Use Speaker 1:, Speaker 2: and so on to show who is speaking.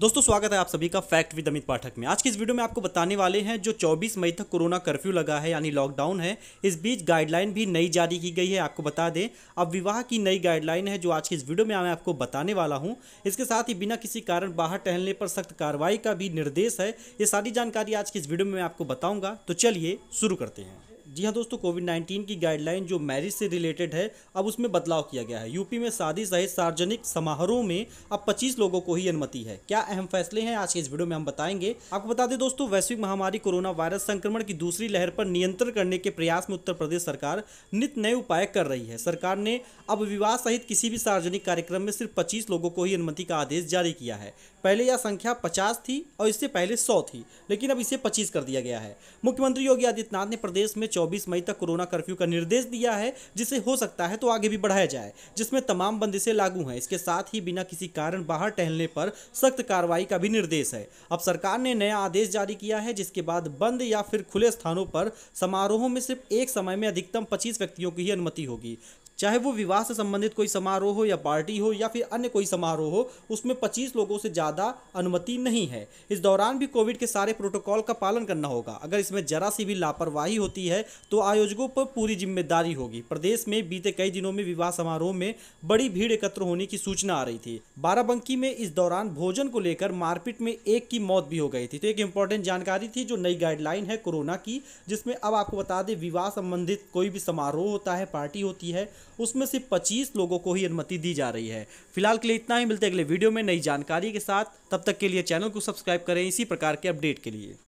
Speaker 1: दोस्तों स्वागत है आप सभी का फैक्ट विद अमित पाठक में आज की इस वीडियो में आपको बताने वाले हैं जो 24 मई तक कोरोना कर्फ्यू लगा है यानी लॉकडाउन है इस बीच गाइडलाइन भी नई जारी की गई है आपको बता दें अब विवाह की नई गाइडलाइन है जो आज की इस वीडियो में मैं आपको बताने वाला हूँ इसके साथ ही बिना किसी कारण बाहर टहलने पर सख्त कार्रवाई का भी निर्देश है ये सारी जानकारी आज की इस वीडियो में मैं आपको बताऊँगा तो चलिए शुरू करते हैं जी हाँ दोस्तों कोविड 19 की गाइडलाइन जो मैरिज से रिलेटेड है अब उसमें बदलाव किया गया है यूपी में शादी सहित सार्वजनिक समारोह में अब 25 लोगों को ही अनुमति है क्या अहम फैसले हैं आज के इस वीडियो में हम बताएंगे आपको बता दें दोस्तों वैश्विक महामारी कोरोना वायरस संक्रमण की दूसरी लहर पर नियंत्रण करने के प्रयास में उत्तर प्रदेश सरकार नित नए उपाय कर रही है सरकार ने अब विवाह सहित किसी भी सार्वजनिक कार्यक्रम में सिर्फ पच्चीस लोगों को ही अनुमति का आदेश जारी किया है पहले यह संख्या पचास थी और इससे पहले सौ थी लेकिन अब इसे पच्चीस कर दिया गया है मुख्यमंत्री योगी आदित्यनाथ ने प्रदेश में चौबीस मई तक कोरोना कर्फ्यू का निर्देश दिया है जिसे हो सकता है तो आगे भी बढ़ाया जाए जिसमें तमाम बंदिशें लागू हैं इसके साथ ही बिना किसी कारण बाहर टहलने पर सख्त कार्रवाई का भी निर्देश है अब सरकार ने नया आदेश जारी किया है जिसके बाद बंद या फिर खुले स्थानों पर समारोहों में सिर्फ एक समय में अधिकतम पच्चीस व्यक्तियों की ही अनुमति होगी चाहे वो विवाह से संबंधित कोई समारोह हो या पार्टी हो या फिर अन्य कोई समारोह हो उसमें 25 लोगों से ज़्यादा अनुमति नहीं है इस दौरान भी कोविड के सारे प्रोटोकॉल का पालन करना होगा अगर इसमें जरा सी भी लापरवाही होती है तो आयोजकों पर पूरी जिम्मेदारी होगी प्रदेश में बीते कई दिनों में विवाह समारोह में बड़ी भीड़ एकत्र होने की सूचना आ रही थी बाराबंकी में इस दौरान भोजन को लेकर मारपीट में एक की मौत भी हो गई थी तो एक इम्पोर्टेंट जानकारी थी जो नई गाइडलाइन है कोरोना की जिसमें अब आपको बता दें विवाह संबंधित कोई भी समारोह होता है पार्टी होती है उसमें सिर्फ पच्चीस लोगों को ही अनुमति दी जा रही है फिलहाल के लिए इतना ही मिलते अगले वीडियो में नई जानकारी के साथ तब तक के लिए चैनल को सब्सक्राइब करें इसी प्रकार के अपडेट के लिए